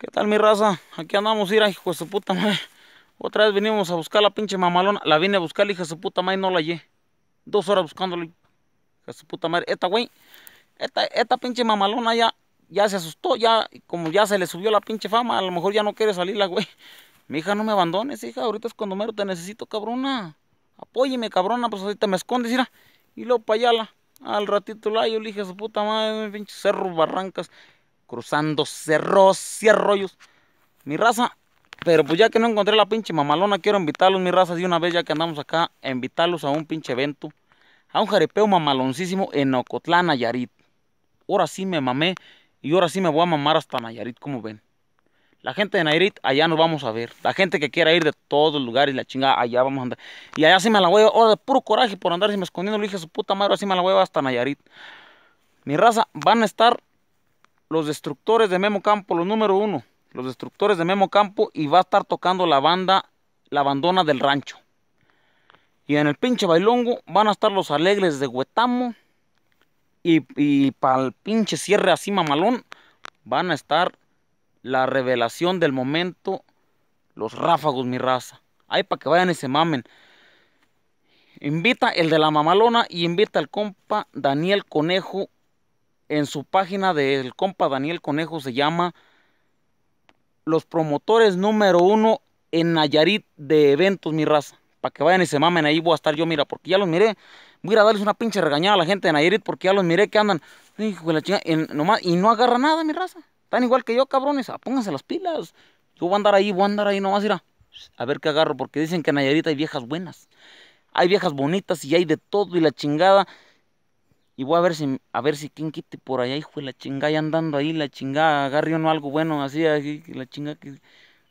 ¿Qué tal mi raza? Aquí andamos, ir hijo de su puta madre. Otra vez venimos a buscar la pinche mamalona. La vine a buscar, hija de su puta madre, no la hallé. Dos horas buscándola, hija de su puta madre. Esta, güey, esta, pinche mamalona ya, ya se asustó, ya, como ya se le subió la pinche fama, a lo mejor ya no quiere salir la güey. Mi hija, no me abandones, hija, ahorita es cuando mero te necesito, cabrona. Apóyeme, cabrona, pues ahorita me escondes, mira. Y luego para allá, al ratito la yo de su puta madre, pinche cerro, barrancas cruzando cerros, y arroyos, Mi raza, pero pues ya que no encontré la pinche mamalona, quiero invitarlos, mi raza, de una vez ya que andamos acá, invitarlos a un pinche evento, a un jarepeo mamaloncísimo en Ocotlán, Nayarit. Ahora sí me mamé y ahora sí me voy a mamar hasta Nayarit, como ven. La gente de Nayarit, allá nos vamos a ver. La gente que quiera ir de todos los lugares, la chingada, allá vamos a andar. Y allá sí me la voy a... Ahora de puro coraje por andar si me escondiendo, le dije a su puta madre, así me la voy a hasta Nayarit. Mi raza, van a estar los destructores de Memo Campo, los número uno, los destructores de Memo Campo y va a estar tocando la banda, la bandona del rancho. Y en el pinche bailongo van a estar los alegres de Huetamo. Y, y para el pinche cierre así mamalón van a estar la revelación del momento, los ráfagos mi raza. Ahí para que vayan y se mamen. Invita el de la mamalona y invita al compa Daniel Conejo en su página del compa Daniel Conejo se llama Los promotores número uno en Nayarit de eventos, mi raza. Para que vayan y se mamen ahí, voy a estar yo, mira, porque ya los miré. Voy a darles una pinche regañada a la gente de Nayarit porque ya los miré que andan, hijo la nomás, y no agarra nada, mi raza. Están igual que yo, cabrones, ah, pónganse las pilas. Yo voy a andar ahí, voy a andar ahí nomás, mira, a ver qué agarro, porque dicen que en Nayarit hay viejas buenas. Hay viejas bonitas y hay de todo y la chingada. Y voy a ver si, a ver si quien quite por allá, hijo de la chingada, y andando ahí, la chingada, agarre uno algo bueno, así, la chingada que...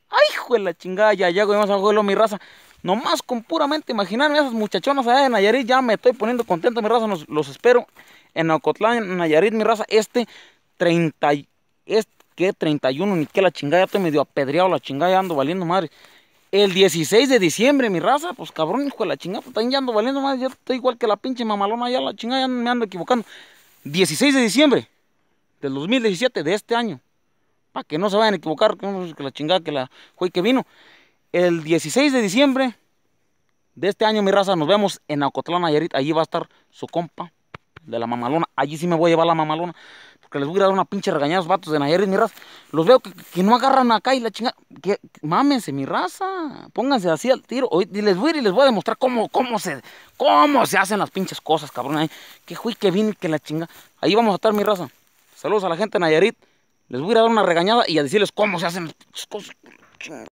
¡Ay, hijo la chingada! Ya, ya, más a mi raza. Nomás con puramente imaginarme a esas muchachonas allá de Nayarit, ya me estoy poniendo contento, mi raza, los, espero en Ocotlán, Nayarit, mi raza, este 30, este, ¿qué? 31, ni que la chingada, ya estoy medio apedreado, la chingada, ya ando valiendo madre. El 16 de diciembre, mi raza, pues cabrón, hijo de la chingada, pues también ya ando valiendo más, ya estoy igual que la pinche mamalona, ya la chingada, ya me ando equivocando. 16 de diciembre del 2017, de este año, para que no se vayan a equivocar, que pues, la chingada, que la juez que vino. El 16 de diciembre de este año, mi raza, nos vemos en Acotlán, Nayarit, allí va a estar su compa, de la mamalona. Allí sí me voy a llevar la mamalona. Porque les voy a dar una pinche regañada a los vatos de Nayarit, mi raza. Los veo que, no agarran acá y la chingada. Que, mámense, mi raza. Pónganse así al tiro. Hoy, les voy a ir y les voy a demostrar cómo, cómo, se, cómo se hacen las pinches cosas, cabrón. Que juí que vin, que la chinga. Ahí vamos a estar, mi raza. Saludos a la gente de Nayarit. Les voy a dar una regañada y a decirles cómo se hacen las pinches cosas.